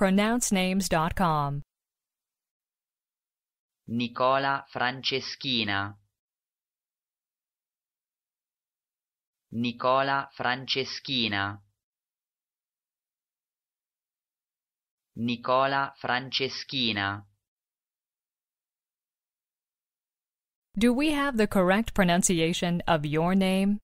pronouncenames.com. Nicola Franceschina Nicola Franceschina Nicola Franceschina Do we have the correct pronunciation of your name?